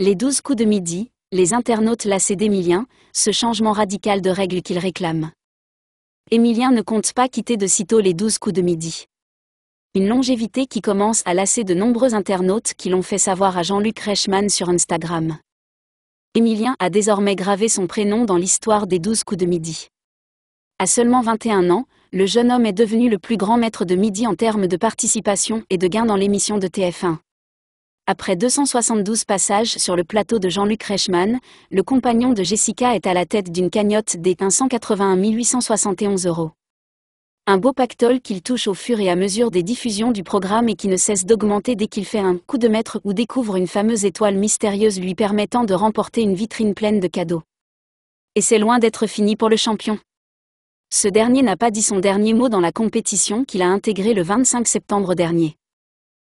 Les douze coups de midi, les internautes lassés d'Emilien, ce changement radical de règles qu'il réclame. Emilien ne compte pas quitter de sitôt les douze coups de midi. Une longévité qui commence à lasser de nombreux internautes qui l'ont fait savoir à Jean-Luc Reichmann sur Instagram. Emilien a désormais gravé son prénom dans l'histoire des douze coups de midi. À seulement 21 ans, le jeune homme est devenu le plus grand maître de midi en termes de participation et de gains dans l'émission de TF1. Après 272 passages sur le plateau de Jean-Luc Reichmann, le compagnon de Jessica est à la tête d'une cagnotte des 181 871 euros. Un beau pactole qu'il touche au fur et à mesure des diffusions du programme et qui ne cesse d'augmenter dès qu'il fait un coup de maître ou découvre une fameuse étoile mystérieuse lui permettant de remporter une vitrine pleine de cadeaux. Et c'est loin d'être fini pour le champion. Ce dernier n'a pas dit son dernier mot dans la compétition qu'il a intégrée le 25 septembre dernier.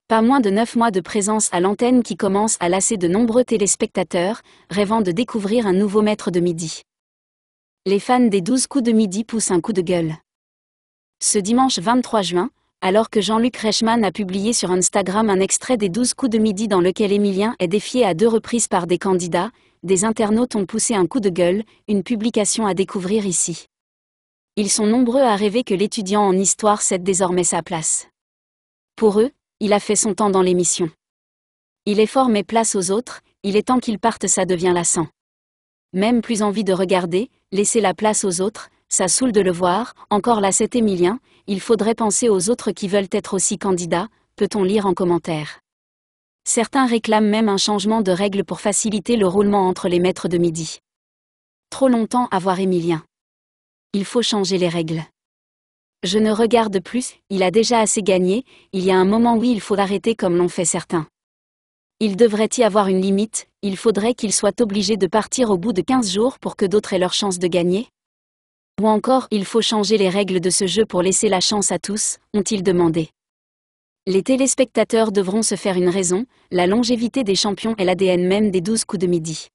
Pas moins de 9 mois de présence à l'antenne qui commence à lasser de nombreux téléspectateurs, rêvant de découvrir un nouveau maître de midi. Les fans des 12 coups de midi poussent un coup de gueule. Ce dimanche 23 juin, alors que Jean-Luc Reichmann a publié sur Instagram un extrait des 12 coups de midi dans lequel Émilien est défié à deux reprises par des candidats, des internautes ont poussé un coup de gueule, une publication à découvrir ici. Ils sont nombreux à rêver que l'étudiant en histoire cède désormais sa place. Pour eux, il a fait son temps dans l'émission. Il est fort mais place aux autres, il est temps qu'il parte ça devient lassant. Même plus envie de regarder, laisser la place aux autres, ça saoule de le voir, encore là c'est Émilien, il faudrait penser aux autres qui veulent être aussi candidats, peut-on lire en commentaire. Certains réclament même un changement de règles pour faciliter le roulement entre les maîtres de midi. Trop longtemps à voir Émilien. Il faut changer les règles. Je ne regarde plus, il a déjà assez gagné, il y a un moment où il faut arrêter comme l'ont fait certains. Il devrait y avoir une limite, il faudrait qu'ils soient obligés de partir au bout de 15 jours pour que d'autres aient leur chance de gagner. Ou encore, il faut changer les règles de ce jeu pour laisser la chance à tous, ont-ils demandé. Les téléspectateurs devront se faire une raison, la longévité des champions est l'ADN même des 12 coups de midi.